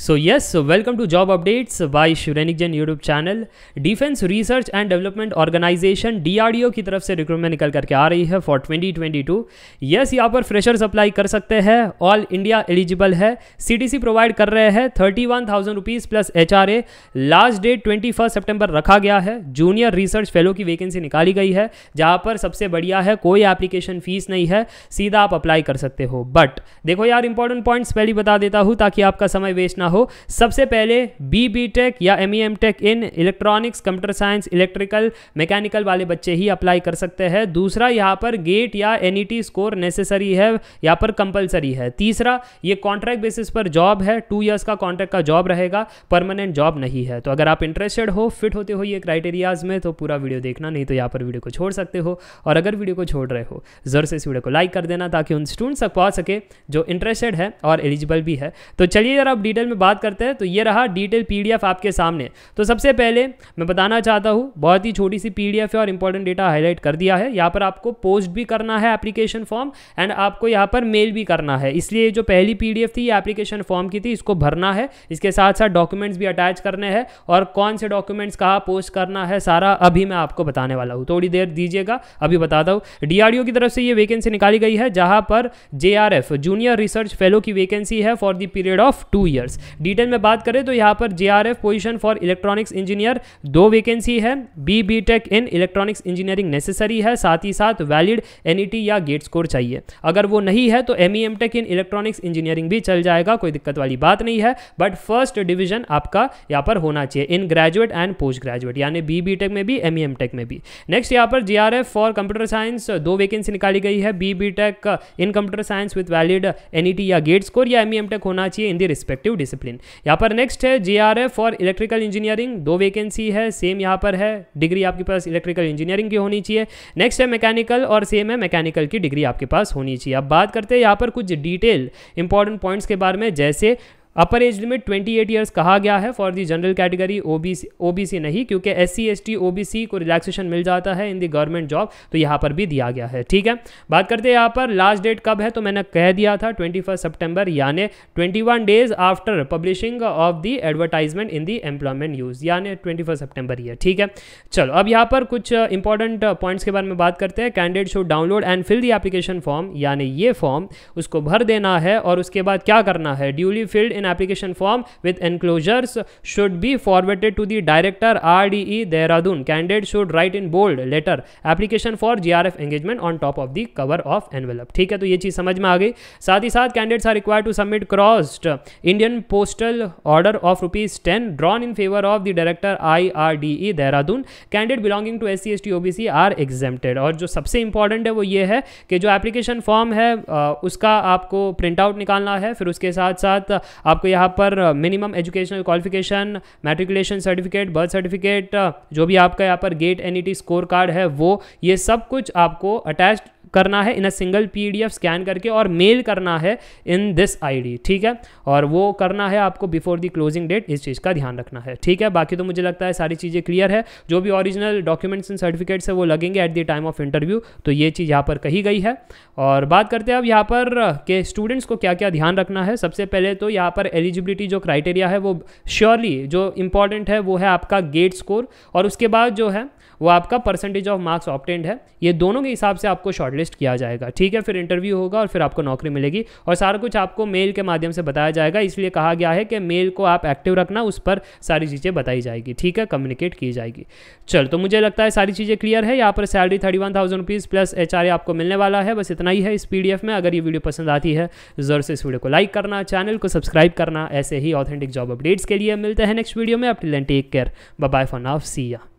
So yes, so welcome to Job Updates by Shivanik Jain channel defence research and development organisation DRDO की तरफ से recruitment निकल करके आ रही है फॉर 2022 यस यहाँ पर फ्रेशर्स अप्लाई कर सकते हैं ऑल इंडिया एलिजिबल है सीटीसी प्रोवाइड कर रहे हैं thirty one thousand rupees plus H R A last date twenty first September रखा गया है जूनियर रिसर्च फेलो की वैकेंसी निकाली गई है जहाँ पर सबसे बढ़िया है कोई एप्लीकेशन फीस नहीं है सीधा आप अप्लाई कर सकते हो बट देखो यार इंपॉर्टेंट पॉइंट्स पहले बता देता हूँ ताकि आपका समय वेस्ट ना हो सबसे पहले बी बी टेक या M E M tech in electronics computer science electrical mechanical वाले बच्चे ही अप्लाई कर सकते हैं दूसरा यहाँ पर गेट या एन स्कोर नेसेसरी है यहाँ पर कंपलसरी है तीसरा ये कॉन्ट्रैक्ट बेसिस पर जॉब है टू ईयर्स का कॉन्ट्रैक्ट का जॉब रहेगा परमानेंट जॉब नहीं है तो अगर आप इंटरेस्टेड हो फिट होते हो ये क्राइटेरियाज में तो पूरा वीडियो देखना नहीं तो यहाँ पर वीडियो को छोड़ सकते हो और अगर वीडियो को छोड़ रहे हो ज़रूर से इस वीडियो को लाइक कर देना ताकि उन स्टूडेंट्स तक पहुँच सके जो इंटरेस्टेड है और एलिजिबल भी है तो चलिए यार आप डिटेल में में बात करते हैं तो ये रहा डिटेल पीडीएफ आपके सामने तो सबसे पहले मैं बताना चाहता हूँ बहुत ही छोटी सी पीडीएफ है और इंपॉर्टेंट डेटा हाईलाइट कर दिया है यहाँ पर आपको पोस्ट भी करना है एप्लीकेशन फॉर्म एंड आपको यहाँ पर मेल भी करना है इसलिए जो पहली पी थी ये एप्लीकेशन फॉर्म की थी इसको भरना है इसके साथ साथ डॉक्यूमेंट्स भी अटैच करने हैं और कौन से डॉक्यूमेंट्स कहाँ पोस्ट करना है सारा अभी मैं आपको बताने वाला हूँ थोड़ी देर दीजिएगा अभी बताता हूँ डीआरडीओ की तरफ से ये वैकेंसी निकाली गई है जहाँ पर जे जूनियर रिसर्च फेलो की वैकेंसी है for the period of two years detail में बात करें तो यहाँ पर J R F position for electronics engineer दो वैकेंसी है B B tech in electronics engineering necessary है साथ ही साथ वैलिड एन e या गेट स्कोर चाहिए अगर वो नहीं है तो M E M tech in electronics engineering भी चल जाएगा कोई दिक्कत वाली बात नहीं है बट फर्स्ट डिविजन आपका यहाँ पर होना चाहिए in graduate and post graduate यानी बी बी टेक में भी एम ई एम टेक में भी नेक्स्ट यहाँ पर J R F for computer science दो वैकेंसी निकाली गई है B B tech in computer science with valid N या गेट स्कोर या एम ई एम टेक होना चाहिए इन दी रिस्पेक्टिव डिसिप्लिन यहाँ पर नेक्स्ट है जे आर एफ और इलेक्ट्रिकल इंजीनियरिंग दो वैकेंसी है सेम यहाँ पर है डिग्री आपके पास इलेक्ट्रिकल इंजीनियरिंग की होनी चाहिए नेक्स्ट है मैकेनिकल और सेम है मैकेनिकल की डिग्री आपके पास होनी चाहिए अब बात करते हैं यहाँ पर कुछ डिटेल इंपॉर्टेंट पॉइंट्स के बारे में जैसे upper age limit 28 eight years कहा गया है for the general category OBC OBC नहीं क्योंकि S C S T OBC को रिलैक्सेशन मिल जाता है इन दी गवर्नमेंट जॉब तो यहाँ पर भी दिया गया है ठीक है बात करते हैं यहाँ पर लास्ट डेट कब है तो मैंने कह दिया था ट्वेंटी सितंबर यानी 21 days after publishing of the advertisement in the employment news यानी ट्वेंटी सितंबर ये ठीक है चलो अब यहाँ पर कुछ इंपॉर्टेंट uh, पॉइंट्स uh, के बारे में बात करते हैं candidate should download and fill the application form यानी ये फॉर्म उसको भर देना है और उसके बाद क्या करना है duly filled in application form with enclosures should be forwarded to the director RDE Dehradun. Candidate should write in bold letter application for GRF engagement on top of the cover of envelope. ठीक है तो ये चीज समझ में आ गई साथ ही साथ candidates are required to submit crossed Indian postal order of rupees ten drawn in favour of the director I R D E Dehradun candidate belonging to S C S T O B C are exempted और जो सबसे important है वो ये है कि जो application form है उसका आपको प्रिंट आउट निकालना है फिर उसके साथ साथ आपको यहाँ पर minimum educational qualification matriculation certificate birth certificate जो भी आपका यहाँ पर गेट एन स्कोर कार्ड है वो ये सब कुछ आपको अटैच करना है in a single PDF scan करके और मेल करना है इन दिस आईडी ठीक है और वो करना है आपको बिफोर दी क्लोजिंग डेट इस चीज़ का ध्यान रखना है ठीक है बाकी तो मुझे लगता है सारी चीज़ें क्लियर है जो भी ओरिजिनल डॉक्यूमेंट्स एंड सर्टिफिकेट्स है वो लगेंगे at the time of interview तो ये चीज़ यहाँ पर कही गई है और बात करते हैं अब यहाँ पर के स्टूडेंट्स को क्या क्या ध्यान रखना है सबसे पहले तो यहाँ पर एलिजिबिलिटी जो क्राइटेरिया है वो श्योरली जो इंपॉर्टेंट है वो है आपका गेट स्कोर और उसके बाद जो है वो आपका परसेंटेज ऑफ मार्क्स ऑप्टेंड है ये दोनों के हिसाब से आपको शॉर्ट शॉर्टलिस्ट किया जाएगा ठीक है फिर इंटरव्यू होगा और फिर आपको नौकरी मिलेगी और सारा कुछ आपको मेल के माध्यम से बताया जाएगा इसलिए कहा गया है कि मेल को आप एक्टिव रखना उस पर सारी चीज़ें बताई जाएगी ठीक है कम्युनिकेट की जाएगी चल तो मुझे लगता है सारी चीज़ें क्लियर है यहाँ पर salary thirty one thousand rupees plus H आपको मिलने वाला है बस इतना ही है इस पी में अगर ये वीडियो पसंद आती है ज़रूर से इस वीडियो को लाइक करना चैनल को सब्सक्राइब करना ऐसे ही ऑथेंटिक जॉब अपडेट्स के लिए मिलते हैं नेक्स्ट वीडियो में आप टेक केयर बाय फॉर नाफ सी या